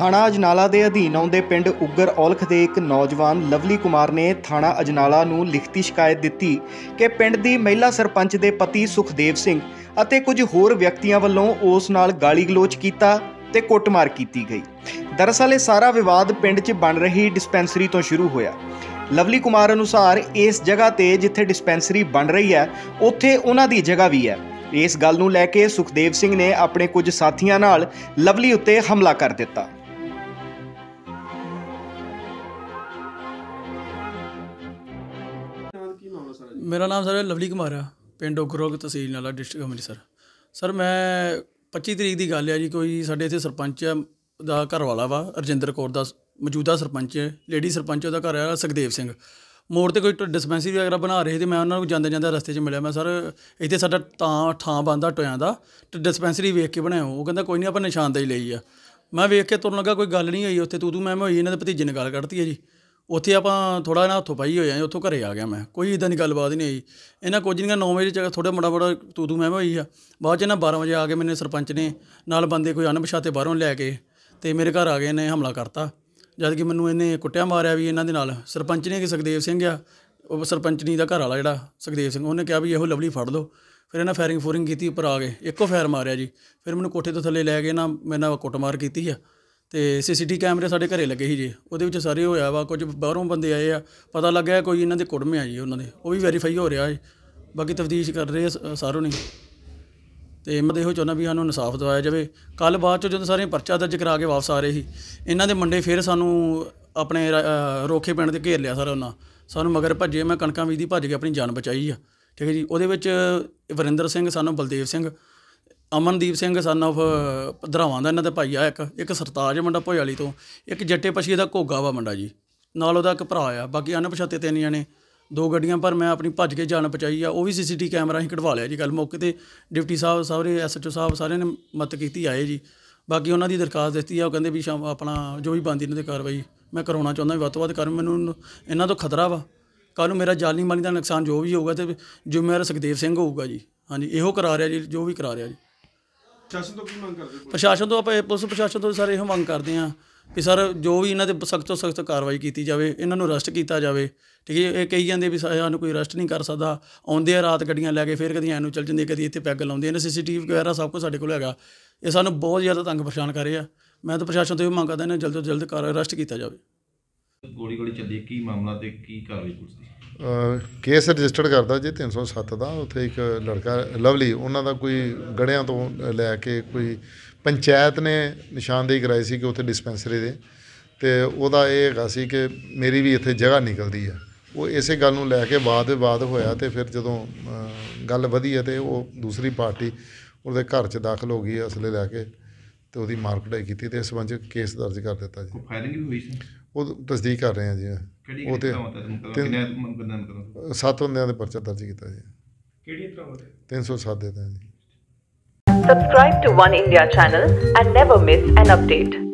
ਥਾਣਾ ਅਜਨਾਲਾ ਦੇ ਅਧੀਨ ਆਉਂਦੇ ਪਿੰਡ ਉੱਗਰ ਔਲਖ ਦੇ ਇੱਕ ਨੌਜਵਾਨ ਲਵਲੀ ਕੁਮਾਰ ਨੇ ਥਾਣਾ ਅਜਨਾਲਾ ਨੂੰ ਲਿਖਤੀ ਸ਼ਿਕਾਇਤ ਦਿੱਤੀ ਕਿ ਪਿੰਡ ਦੀ ਮਹਿਲਾ ਸਰਪੰਚ ਦੇ ਪਤੀ ਸੁਖਦੇਵ ਸਿੰਘ ਅਤੇ ਕੁਝ ਹੋਰ ਵਿਅਕਤੀਆਂ ਵੱਲੋਂ ਉਸ ਨਾਲ ਗਾਲੀ ਗਲੋਚ ਕੀਤਾ ਤੇ ਕੁੱਟਮਾਰ ਕੀਤੀ ਗਈ ਦਰਅਸਲ ਇਹ ਸਾਰਾ ਵਿਵਾਦ ਪਿੰਡ 'ਚ ਬਣ ਰਹੀ ਡਿਸਪੈਂਸਰੀ ਤੋਂ ਸ਼ੁਰੂ ਹੋਇਆ ਲਵਲੀ ਕੁਮਾਰ ਅਨੁਸਾਰ ਇਸ ਜਗ੍ਹਾ ਤੇ ਜਿੱਥੇ ਡਿਸਪੈਂਸਰੀ ਬਣ ਰਹੀ ਹੈ ਉੱਥੇ ਉਹਨਾਂ ਦੀ ਜਗ੍ਹਾ ਵੀ ਹੈ ਇਸ ਗੱਲ ਨੂੰ ਲੈ ਕੇ ਸੁਖਦੇਵ ਸਿੰਘ ਨੇ ਆਪਣੇ ਕੁਝ ਸਾਥੀਆਂ ਨਾਲ ਲਵਲੀ ਉੱਤੇ ਹਮਲਾ ਕਰ ਦਿੱਤਾ ਮੇਰਾ ਨਾਮ ਸਰ ਲਵਲੀ ਕੁਮਾਰ ਆ ਪਿੰਡ ਓਗਰੋਗ ਤਹਿਸੀਲ ਨਾਲਾ ਡਿਸਟ੍ਰਿਕਟ ਅੰਮ੍ਰਿਤਸਰ ਸਰ ਮੈਂ 25 ਤਰੀਕ ਦੀ ਗੱਲ ਆ ਜੀ ਕੋਈ ਸਾਡੇ ਇੱਥੇ ਸਰਪੰਚ ਦਾ ਘਰ ਵਾਲਾ ਵਾ ਰਜਿੰਦਰ ਕੌਰ ਦਾ ਮੌਜੂਦਾ ਸਰਪੰਚ ਲੇਡੀ ਸਰਪੰਚ ਉਹਦਾ ਘਰ ਆ ਸੁਖਦੇਵ ਸਿੰਘ ਮੋੜ ਤੇ ਕੋਈ ਡਿਸਪੈਂਸਰੀ ਵਗੈਰਾ ਬਣਾ ਰਹੇ ਤੇ ਮੈਂ ਉਹਨਾਂ ਨੂੰ ਜਾਂਦੇ ਜਾਂਦੇ ਰਸਤੇ 'ਚ ਮਿਲਿਆ ਮੈਂ ਸਰ ਇੱਥੇ ਸਾਡਾ ਤਾਂ ਥਾਂ ਬੰਦਾ ਟੋਇਆਂ ਦਾ ਤੇ ਡਿਸਪੈਂਸਰੀ ਵੇਖ ਕੇ ਬਣਾਇਆ ਉਹ ਕਹਿੰਦਾ ਕੋਈ ਨਹੀਂ ਆਪਾਂ ਨਿਸ਼ਾਨਦਾਈ ਲਈ ਆ ਮੈਂ ਵੇਖ ਕੇ ਤੁਰਨ ਲੱਗਾ ਕੋਈ ਗੱਲ ਨਹੀਂ ਹੋਈ ਉੱਥੇ ਤੂੰ ਤੂੰ ਮੈਂ ਮੈਂ ਹੋਈ ਇਹਨਾਂ ਦੇ ਭਤੀਜੇ ਨੇ ਗੱਲ ਕੱਢਤੀ ਹੈ ਜੀ ਉੱਥੇ ਆਪਾਂ ਥੋੜਾ ਨਾ ਹੱਥੋਂ ਪਾਈ ਹੋਏ ਉੱਥੋਂ ਘਰੇ ਆ ਗਿਆ ਮੈਂ ਕੋਈ ਇਦਾਂ ਦੀ ਗੱਲਬਾਤ ਨਹੀਂ ਹੋਈ ਇਹਨਾਂ ਕੁਝ ਨਹੀਂ 9 ਵਜੇ ਚਾ ਥੋੜਾ ਮੋੜਾ ਮੋੜਾ ਤੂ ਤੂ ਮੈਂ ਹੋਈ ਆ ਬਾਅਦ ਚ ਨਾ 12 ਵਜੇ ਆ ਕੇ ਮੈਨੇ ਸਰਪੰਚ ਨੇ ਨਾਲ ਬੰਦੇ ਕੋਈ ਅਨਪਛਾਤੇ ਬਾਹਰੋਂ ਲੈ ਕੇ ਤੇ ਮੇਰੇ ਘਰ ਆ ਗਏ ਨੇ ਹਮਲਾ ਕਰਤਾ ਜਦ ਕਿ ਮੈਨੂੰ ਇਹਨੇ ਕੁੱਟਿਆ ਮਾਰਿਆ ਵੀ ਇਹਨਾਂ ਦੇ ਨਾਲ ਸਰਪੰਚ ਨੇ ਕਿ ਸੁਖਦੇਵ ਸਿੰਘ ਆ ਉਹ ਸਰਪੰਚਨੀ ਦਾ ਘਰ ਵਾਲਾ ਜਿਹੜਾ ਸੁਖਦੇਵ ਸਿੰਘ ਉਹਨੇ ਕਿਹਾ ਵੀ ਇਹੋ ਲਵਲੀ ਫੜ ਲਓ ਫਿਰ ਇਹਨਾਂ ਫਾਇਰਿੰਗ ਫੋਰਿੰਗ ਕੀਤੀ ਉੱਪਰ ਆ ਗਏ ਇੱਕੋ ਫਾਇਰ ਮਾਰਿਆ ਜੀ ਫਿਰ ਮੈਨੂੰ ਕੋਠੇ ਤੋਂ ਥੱਲੇ ਲੈ ਗਏ ਨਾ ਮੈਨਾਂ ਕੁੱਟਮਾਰ ਕੀਤੀ ਆ ਤੇ ਸੀਸੀਟੀ ਕੈਮਰੇ ਸਾਡੇ ਘਰੇ ਲੱਗੇ ਸੀ ਜੀ ਉਹਦੇ ਵਿੱਚ ਸਾਰੇ ਹੋਇਆ ਵਾ ਕੁਝ ਬਾਹਰੋਂ ਬੰਦੇ ਆਏ ਆ ਪਤਾ ਲੱਗਿਆ ਕੋਈ ਇਹਨਾਂ ਦੇ ਕੁੜਮੇ ਆ ਜੀ ਉਹਨਾਂ ਦੇ ਉਹ ਵੀ ਵੈਰੀਫਾਈ ਹੋ ਰਿਹਾ ਹੈ ਬਾਕੀ ਤਫਤੀਸ਼ ਕਰ ਰਹੇ ਸਾਰੋਂ ਨੇ ਤੇ ਮੈਂ ਇਹੋ ਚਾਹੁੰਦਾ ਵੀ ਸਾਨੂੰ ਇਨਸਾਫ ਦਵਾਇਆ ਜਾਵੇ ਕੱਲ ਬਾਅਦ ਚ ਜਦੋਂ ਸਾਰੇ ਪਰਚਾ ਦਰਜ ਕਰਾ ਕੇ ਵਾਪਸ ਆ ਰਹੇ ਸੀ ਇਹਨਾਂ ਦੇ ਮੁੰਡੇ ਫੇਰ ਸਾਨੂੰ ਆਪਣੇ ਰੋਖੇ ਪਿੰਡ ਦੇ ਘੇਰ ਲਿਆ ਸਾਰਾ ਉਹਨਾਂ ਸਾਨੂੰ ਮਗਰ ਭੱਜੇ ਮੈਂ ਕਣਕਾਂ ਦੀ ਭੱਜ ਕੇ ਆਪਣੀ ਜਾਨ ਬਚਾਈ ਆ ਠੀਕ ਹੈ ਜੀ ਉਹਦੇ ਵਿੱਚ ਵਰਿੰਦਰ ਸਿੰਘ ਸਾਨੂੰ ਬਲਦੇਵ ਸਿੰਘ ਅਮਨਦੀਪ ਸਿੰਘ ਸਨ ਆਫ ਭਦਰਾਵਾਂ ਦਾ ਇਹਨਾਂ ਦਾ ਭਾਈ ਆ ਇੱਕ ਇੱਕ ਸਰਤਾਜ ਮੁੰਡਾ ਭੋਇਆਲੀ ਤੋਂ ਇੱਕ ਜੱਟੇ ਪਛੀ ਦਾ ਘੋਗਾ ਵਾ ਮੁੰਡਾ ਜੀ ਨਾਲ ਉਹਦਾ ਇੱਕ ਭਰਾ ਆ ਬਾਕੀ ਅਣਪਛਾਤੇ ਤਿੰਨ ਜਣੇ ਦੋ ਗੱਡੀਆਂ ਪਰ ਮੈਂ ਆਪਣੀ ਭੱਜ ਕੇ ਜਾਨ ਪਚਾਈ ਆ ਉਹ ਵੀ ਸੀਸੀਟੀ ਕੈਮਰਾ ਹੀ ਕਢਵਾ ਲਿਆ ਜੀ ਕੱਲ ਮੌਕੇ ਤੇ ਡਿਪਟੀ ਸਾਹਿਬ ਸਾਰੇ ਐਸਐਚਓ ਸਾਹਿਬ ਸਾਰਿਆਂ ਨੇ ਮਤ ਕੀਤੀ ਆਏ ਜੀ ਬਾਕੀ ਉਹਨਾਂ ਦੀ ਦਰਖਾਸਤ ਦਿੱਤੀ ਆ ਉਹ ਕਹਿੰਦੇ ਵੀ ਆਪਣਾ ਜੋ ਵੀ ਬੰਦੀ ਨੇ ਤੇ ਕਾਰਵਾਈ ਮੈਂ ਕਰਾਉਣਾ ਚਾਹੁੰਦਾ ਵੀ ਵੱਧ ਤੋਂ ਵੱਧ ਕਰ ਮੈਨੂੰ ਇਹਨਾਂ ਤੋਂ ਖਤਰਾ ਵਾ ਕੱਲ ਨੂੰ ਮੇਰਾ ਜਾਨੀ ਮਾਲੀ ਦਾ ਨੁਕਸਾਨ ਜੋ ਵੀ ਹੋਊਗਾ ਤੇ ਜ਼ਿੰਮੇਵਾਰ ਸੁਖਦੇਵ ਸਿੰਘ ਹੋਊਗਾ ਜੀ ਹਾਂਜੀ ਇਹੋ ਕਰਾ ਰਿਹਾ ਜੀ ਜੋ ਵੀ ਕਰਾ ਰਿਹਾ ਜੀ ਪ੍ਰਸ਼ਾਸਨ ਤੋਂ ਕੀ ਮੰਗ ਕਰਦੇ ਹੋ ਪ੍ਰਸ਼ਾਸਨ ਤੋਂ ਆਪਾਂ ਪੁਲਿਸ ਪ੍ਰਸ਼ਾਸਨ ਤੋਂ ਸਾਰੇ ਇਹ ਮੰਗ ਕਰਦੇ ਆ ਕਿ ਸਰ ਜੋ ਵੀ ਇਹਨਾਂ ਤੇ ਸਖਤ ਤੋਂ ਸਖਤ ਕਾਰਵਾਈ ਕੀਤੀ ਜਾਵੇ ਇਹਨਾਂ ਨੂੰ ਅਰੈਸਟ ਕੀਤਾ ਜਾਵੇ ਠੀਕ ਹੈ ਇਹ ਕਹੀ ਜਾਂਦੇ ਵੀ ਸਾਨੂੰ ਕੋਈ ਅਰੈਸਟ ਨਹੀਂ ਕਰ ਸਕਦਾ ਆਉਂਦੇ ਆ ਰਾਤ ਗੱਡੀਆਂ ਲੈ ਕੇ ਫੇਰ ਕਦੀ ਐਨੂੰ ਚਲ ਜਾਂਦੇ ਕਦੀ ਇੱਥੇ ਪੈਗ ਲਾਉਂਦੇ ਨੇ ਸੀਸੀਟੀਵੀ ਵਗੈਰਾ ਸਭ ਕੁਝ ਸਾਡੇ ਕੋਲ ਹੈਗਾ ਇਹ ਸਾਨੂੰ ਬਹੁਤ ਜ਼ਿਆਦਾ ਤੰਗ ਪਰੇਸ਼ਾਨ ਕਰ ਰਹੇ ਆ ਮੈਂ ਤਾਂ ਪ੍ਰਸ਼ਾਸਨ ਤੋਂ ਇਹ ਮੰਗ ਕਰਦਾ ਇਹਨਾਂ ਜਲਦ ਤੋਂ ਜਲਦ ਕਾਰ ਅਰੈਸਟ ਕੀਤਾ ਜਾਵੇ ਗੋਲੀ ਗੋਲੀ ਚੱਲੀ ਕੀ ਮਾਮਲਾ ਤੇ ਕੀ ਕਾਰਵਾਈ ਪੁਲਿਸ ਦੀ ਕੇਸ ਰਜਿਸਟਰਡ ਕਰਦਾ ਜੀ 307 ਦਾ ਉੱਥੇ ਇੱਕ ਲੜਕਾ ਲਵਲੀ ਉਹਨਾਂ ਦਾ ਕੋਈ ਗੜਿਆਂ ਤੋਂ ਲੈ ਕੇ ਕੋਈ ਪੰਚਾਇਤ ਨੇ ਨਿਸ਼ਾਨਦੇਹੀ ਕਰਾਈ ਸੀ ਕਿ ਉੱਥੇ ਡਿਸਪੈਂਸਰੀ ਦੇ ਤੇ ਉਹਦਾ ਇਹ ਹੈਗਾ ਸੀ ਕਿ ਮੇਰੀ ਵੀ ਇੱਥੇ ਜਗ੍ਹਾ ਨਿਕਲਦੀ ਆ ਉਹ ਇਸੇ ਗੱਲ ਨੂੰ ਲੈ ਕੇ ਬਾਅਦ ਬਾਅਦ ਹੋਇਆ ਤੇ ਫਿਰ ਜਦੋਂ ਗੱਲ ਵਧੀ ਹੈ ਤੇ ਉਹ ਦੂਸਰੀ ਪਾਰਟੀ ਉਹਦੇ ਘਰ 'ਚ ਦਾਖਲ ਹੋ ਗਈ ਅਸਲੇ ਲੈ ਕੇ ਤੇ ਉਹਦੀ ਮਾਰਕਟਾਈ ਕੀਤੀ ਤੇ ਇਸ ਸੰਬੰਧ ਕੇਸ ਦਰਜ ਕਰ ਦਿੱਤਾ ਜੀ ਫਾਇਲਿੰਗ ਵੀ ਹੋਈ ਸੀ ਉਹ ਤਸਦੀਕ ਕਰ ਰਹੇ ਆ ਜੀ ਉਹ ਤੇ ਸੱਤ ਹੁੰਦਿਆਂ ਦੇ ਪਰਚਾ ਦਰਜ ਕੀਤਾ ਜੀ ਕਿਹੜੀ ਤਰ੍ਹਾਂ ਦੇ 307 ਦੇ ਤਾਂ ਜੀ subscribe to 1 India channel and never miss an update